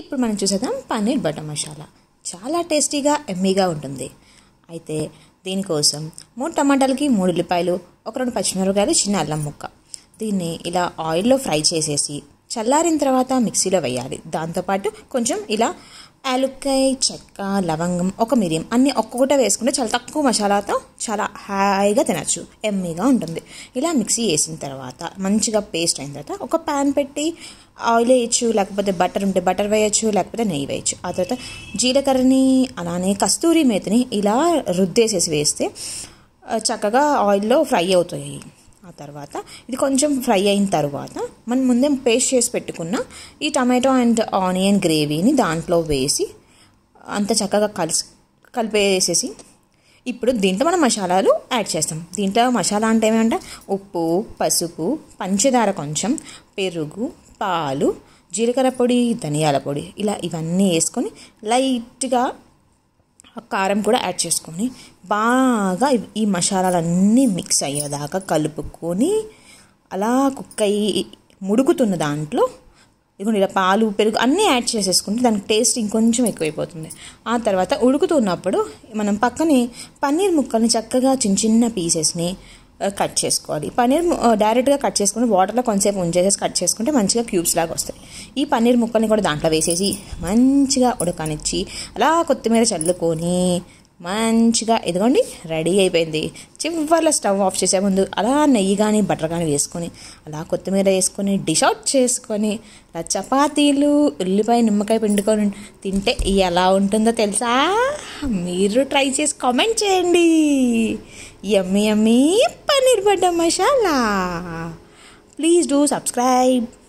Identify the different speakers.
Speaker 1: ఇప్పుడు మనం చూసేద్దాం పన్నీర్ బటర్ మసాలా చాలా టేస్టీగా ఎమ్మీగా ఉంటుంది అయితే దీనికోసం మూడు టమాటాలకి మూడు ఉల్లిపాయలు ఒక రెండు పచ్చిమిరపకాయలు చిన్న అల్లం ముక్క దీన్ని ఇలా ఆయిల్లో ఫ్రై చేసేసి చల్లారిన తర్వాత మిక్సీలో వేయాలి దాంతోపాటు కొంచెం ఇలా యాలుక్కాయ చెక్క లవంగం ఒక మిరియం అన్నీ ఒక్కొక్కటే వేసుకుంటే చాలా తక్కువ మసాలాతో చాలా హాయిగా తినచ్చు ఎమ్మీగా ఉంటుంది ఇలా మిక్సీ వేసిన తర్వాత మంచిగా పేస్ట్ అయిన తర్వాత ఒక ప్యాన్ పెట్టి ఆయిల్ వేయచ్చు లేకపోతే బటర్ ఉంటే బటర్ వేయచ్చు లేకపోతే నెయ్యి వేయచ్చు ఆ తర్వాత జీలకర్రని అలానే కస్తూరి మేతిని ఇలా రుద్దేసేసి వేస్తే చక్కగా ఆయిల్లో ఫ్రై అవుతాయి ఆ తర్వాత ఇది కొంచెం ఫ్రై అయిన తర్వాత మనం ముందే పేస్ట్ చేసి పెట్టుకున్న ఈ టమాటో అండ్ ఆనియన్ గ్రేవీని దాంట్లో వేసి అంత చక్కగా కలిసి కలిపేసేసి ఇప్పుడు దీంట్లో మనం మసాలాలు యాడ్ చేస్తాం దీంట్లో మసాలా అంటే ఏమంటే ఉప్పు పసుపు పంచదార కొంచెం పెరుగు పాలు జీలకర్ర పొడి ధనియాల పొడి ఇలా ఇవన్నీ వేసుకొని లైట్గా కారం కూడా యాడ్ చేసుకొని బాగా ఈ మసాలాలన్నీ మిక్స్ అయ్యేదాకా కలుపుకొని అలా కుక్ అయ్యి ముడుకుతున్న దాంట్లో ఇగో ఇలా పాలు పెరుగు అన్నీ యాడ్ చేసేసుకుంటే దానికి టేస్ట్ ఇంకొంచెం ఎక్కువైపోతుంది ఆ తర్వాత ఉడుకుతున్నప్పుడు మనం పక్కనే పన్నీర్ ముక్కల్ని చక్కగా చిన్న చిన్న పీసెస్ని కట్ చేసుకోవాలి పన్నీర్ డైరెక్ట్గా కట్ చేసుకుని వాటర్లో కొంతసేపు ఉంచేసేసి కట్ చేసుకుంటే మంచిగా క్యూబ్స్ లాగా వస్తాయి ఈ పన్నీర్ ముక్కల్ని కూడా దాంట్లో వేసేసి మంచిగా ఉడకనిచ్చి అలా కొత్తిమీర చల్లుకొని మంచిగా ఇదిగోండి రెడీ అయిపోయింది చివర్ల స్టవ్ ఆఫ్ చేసే ముందు అలా నెయ్యి కానీ బటర్ కానీ వేసుకొని అలా కొత్తిమీర వేసుకొని డిష్ అవుట్ చేసుకొని అలా చపాతీలు ఉల్లిపాయ నిమ్మకాయ పిండుకొని తింటే ఎలా ఉంటుందో తెలుసా మీరు ట్రై చేసి కామెంట్ చేయండి ఎమ్మి ఎమ్మి paneer butter masala please do subscribe